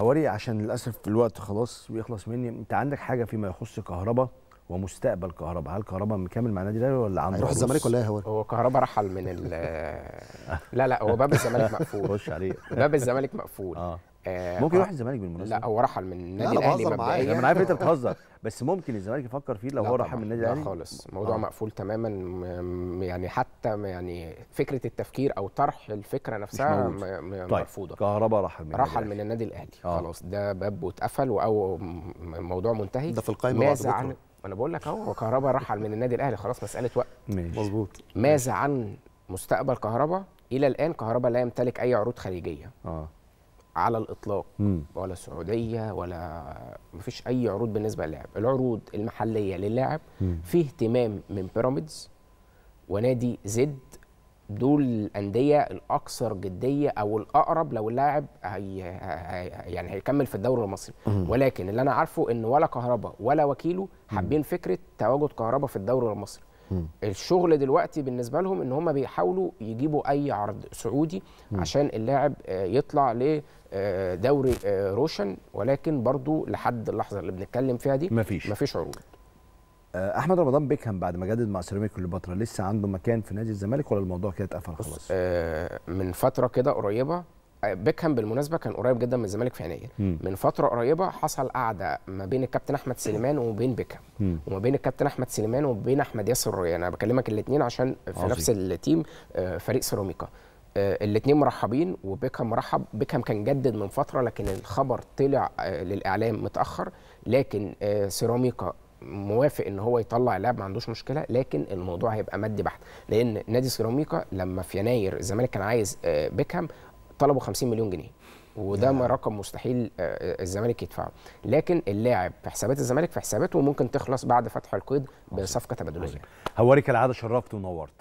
هوري عشان للاسف الوقت خلاص بيخلص مني انت عندك حاجه فيما يخص كهرباء ومستقبل كهربا هل كهربا مكمل مع النادي الاهلي ولا عنده هيروح الزمالك ولا ايه هو هو كهربا رحل من لا لا هو باب الزمالك مقفول خش عليه باب الزمالك مقفول آه. آه ممكن آه، يروح الزمالك بالمناسبه لا هو رحل من النادي الاهلي مبدئيا انا عارف انت بتهزر بس ممكن الزمالك يفكر فيه لو هو رحل من النادي الاهلي لا خالص الموضوع آه. مقفول تماما يعني حتى يعني فكره التفكير او طرح الفكره نفسها طيب، مرفوضه طيب. كهربا رحل من رحل من النادي الاهلي آه. خلاص ده باب واتقفل او موضوع منتهي ده في القائمه ماذا عن انا بقول لك اهو كهربا رحل من النادي الاهلي خلاص مساله وقت مظبوط ماذا عن مستقبل كهربا الى الان كهربا لا يمتلك اي عروض خليجيه آه. على الاطلاق مم. ولا سعوديه ولا مفيش اي عروض بالنسبه للاعب العروض المحليه للاعب في اهتمام من بيراميدز ونادي زد دول الانديه الاكثر جديه او الاقرب لو اللاعب هي يعني هيكمل في الدوري المصري ولكن اللي انا عارفه ان ولا كهربا ولا وكيله حابين فكره تواجد كهربا في الدوري المصري الشغل دلوقتي بالنسبه لهم ان هم بيحاولوا يجيبوا اي عرض سعودي عشان اللاعب آه، يطلع لدوري آه، آه، روشن ولكن برضو لحد اللحظه اللي بنتكلم فيها دي مفيش مفيش عروض احمد رمضان بيكهام بعد ما جدد مع سيراميكا كليوباترا لسه عنده مكان في نادي الزمالك ولا الموضوع كده اتقفل خلاص من فتره كده قريبه بيكهام بالمناسبه كان قريب جدا من الزمالك في يناير من فتره قريبه حصل قعده ما بين الكابتن احمد سليمان وما بين بيكهام وما بين الكابتن احمد سليمان وما بين احمد ياسر الريان انا بكلمك الاثنين عشان في عظيم. نفس التيم آه، فريق سيراميكا آه، الاثنين مرحبين وبيكهام مرحب بيكهام كان جدد من فتره لكن الخبر طلع آه، للاعلام متاخر لكن سيراميكا موافق ان هو يطلع لاعب ما عندوش مشكله لكن الموضوع هيبقى مادي بحت لان نادي سيراميكا لما في يناير الزمالك كان عايز بيكهام طلبوا 50 مليون جنيه وده ما رقم مستحيل آه، آه، الزمالك يدفعه لكن اللاعب في حسابات الزمالك في حساباته ممكن تخلص بعد فتح القيد بصفقه تبادليه هوريك كالعاده شرفت ونورت